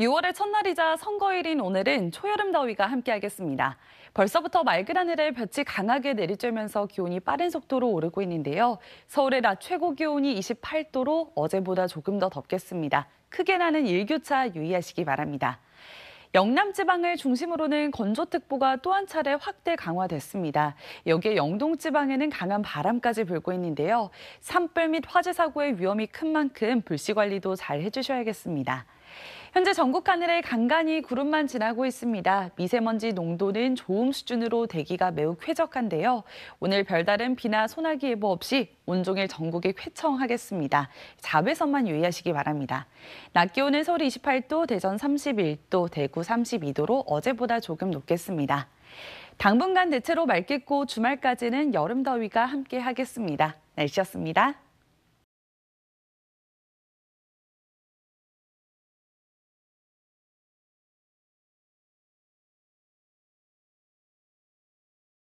6월의 첫날이자 선거일인 오늘은 초여름 더위가 함께하겠습니다. 벌써부터 맑은 하늘에 볕이 강하게 내리쬐면서 기온이 빠른 속도로 오르고 있는데요. 서울의 낮 최고 기온이 28도로 어제보다 조금 더 덥겠습니다. 크게 나는 일교차 유의하시기 바랍니다. 영남 지방을 중심으로는 건조특보가 또 한 차례 확대 강화됐습니다. 여기에 영동 지방에는 강한 바람까지 불고 있는데요. 산불 및 화재 사고의 위험이 큰 만큼 불씨 관리도 잘 해주셔야겠습니다. 현재 전국 하늘에 간간히 구름만 지나고 있습니다. 미세먼지 농도는 좋음 수준으로 대기가 매우 쾌적한데요. 오늘 별다른 비나 소나기 예보 없이 온종일 전국이 쾌청하겠습니다. 자외선만 유의하시기 바랍니다. 낮 기온은 서울 28도, 대전 31도, 대구 32도로 어제보다 조금 높겠습니다. 당분간 대체로 맑겠고 주말까지는 여름 더위가 함께 하겠습니다. 날씨였습니다.